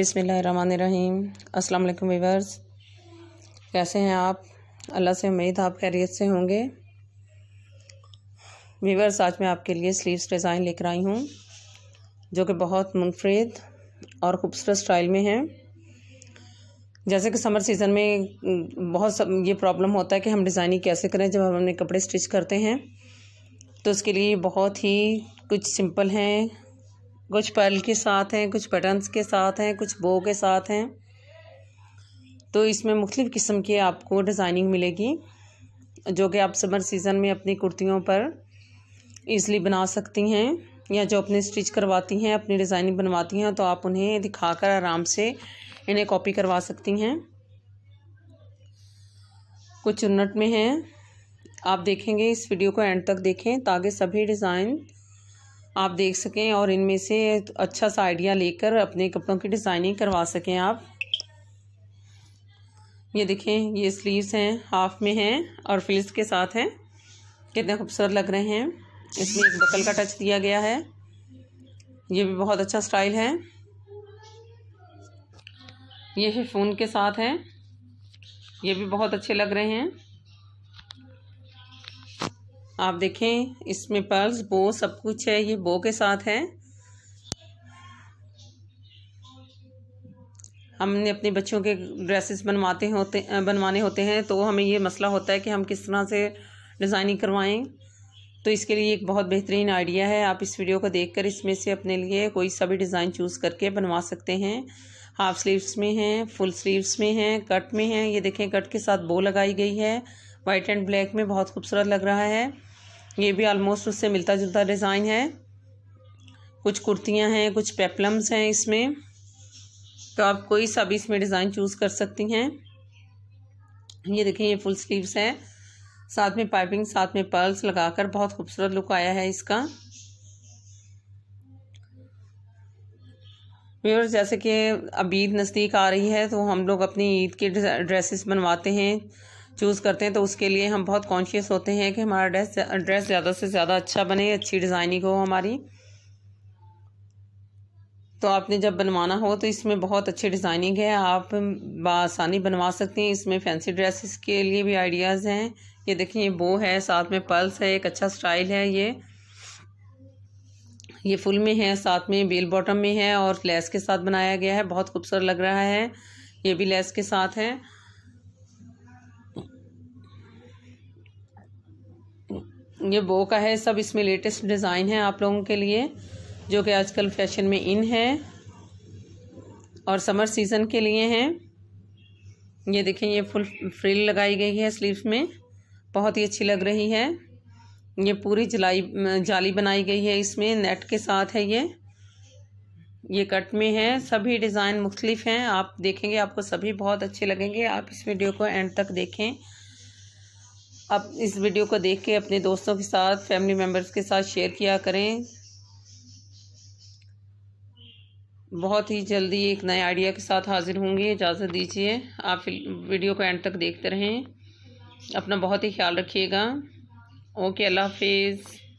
बिसमीम अस्सलाम वालेकुम वीवर्स कैसे हैं आप अल्लाह से उम्मीद आप खैरियत से होंगे वीवर्स आज मैं आपके लिए स्लीव्स डिज़ाइन लेकर आई हूँ जो कि बहुत मुनफरद और ख़ूबसूरत स्टाइल में है जैसे कि समर सीज़न में बहुत सब ये प्रॉब्लम होता है कि हम डिज़ाइनिंग कैसे करें जब हम अपने कपड़े स्टिच करते हैं तो उसके लिए बहुत ही कुछ सिंपल हैं कुछ पर्ल के साथ हैं कुछ बटन्स के साथ हैं कुछ बो के साथ हैं तो इसमें मुख्तु किस्म की आपको डिज़ाइनिंग मिलेगी जो कि आप समर सीज़न में अपनी कुर्तियों पर ईज़िली बना सकती हैं या जो अपने स्टिच करवाती हैं अपनी डिज़ाइनिंग बनवाती हैं तो आप उन्हें दिखाकर आराम से इन्हें कॉपी करवा सकती हैं कुछ उन्नट में हैं आप देखेंगे इस वीडियो को एंड तक देखें ताकि सभी डिज़ाइन आप देख सकें और इनमें से अच्छा सा आइडिया लेकर अपने कपड़ों की डिज़ाइनिंग करवा सकें आप ये देखें ये स्लीव्स हैं हाफ में हैं और फिल्स के साथ हैं कितने खूबसूरत लग रहे हैं इसमें एक बकल का टच दिया गया है ये भी बहुत अच्छा स्टाइल है ये है फ़ोन के साथ है ये भी बहुत अच्छे लग रहे हैं आप देखें इसमें पर्ल्स बो सब कुछ है ये बो के साथ है हमने अपने बच्चों के ड्रेसेस बनवाते होते बनवाने होते हैं तो हमें ये मसला होता है कि हम किस तरह से डिज़ाइनिंग करवाएं तो इसके लिए एक बहुत बेहतरीन आइडिया है आप इस वीडियो को देखकर इसमें से अपने लिए कोई सभी डिज़ाइन चूज़ करके बनवा सकते हैं हाफ स्लीव्स में हैं फुल स्लीव्स में हैं कट में हैं ये देखें कट के साथ बो लगाई गई है वाइट एंड ब्लैक में बहुत खूबसूरत लग रहा है ये भी ऑलमोस्ट उससे मिलता जुलता डिज़ाइन है कुछ कुर्तियाँ हैं कुछ पेपलम्स हैं इसमें तो आप कोई सा भी इसमें डिज़ाइन चूज़ कर सकती हैं ये देखें ये फुल स्लीव्स है साथ में पाइपिंग साथ में पर्ल्स लगाकर बहुत खूबसूरत लुक आया है इसका व्यूअर्स जैसे कि अब ईद नज़दीक आ रही है तो हम लोग अपनी ईद के ड्रेसेस बनवाते हैं चूज़ करते हैं तो उसके लिए हम बहुत कॉन्शियस होते हैं कि हमारा ड्रेस ड्रेस ज़्यादा से ज़्यादा अच्छा बने अच्छी डिज़ाइनिंग हो हमारी तो आपने जब बनवाना हो तो इसमें बहुत अच्छी डिज़ाइनिंग है आप आसानी बनवा सकते हैं इसमें फैंसी ड्रेसेस के लिए भी आइडियाज़ हैं ये देखिए ये बो है साथ में पल्स है एक अच्छा स्टाइल है ये ये फुल में है साथ में बेल बॉटम में है और लेस के साथ बनाया गया है बहुत खूबसूरत लग रहा है ये भी लेस के साथ है ये बो का है सब इसमें लेटेस्ट डिज़ाइन है आप लोगों के लिए जो कि आजकल फैशन में इन है और समर सीज़न के लिए हैं ये देखें ये फुल फ्रिल लगाई गई है स्लीव्स में बहुत ही अच्छी लग रही है ये पूरी जलाई जाली बनाई गई है इसमें नेट के साथ है ये ये कट में है सभी डिज़ाइन मुख्तलिफ हैं आप देखेंगे आपको सभी बहुत अच्छे लगेंगे आप इस वीडियो को एंड तक देखें आप इस वीडियो को देख के अपने दोस्तों के साथ फैमिली मेम्बर्स के साथ शेयर किया करें बहुत ही जल्दी एक नए आइडिया के साथ हाजिर होंगे इजाज़त दीजिए आप वीडियो को एंड तक देखते रहें अपना बहुत ही ख्याल रखिएगा ओके अल्लाह हाफिज़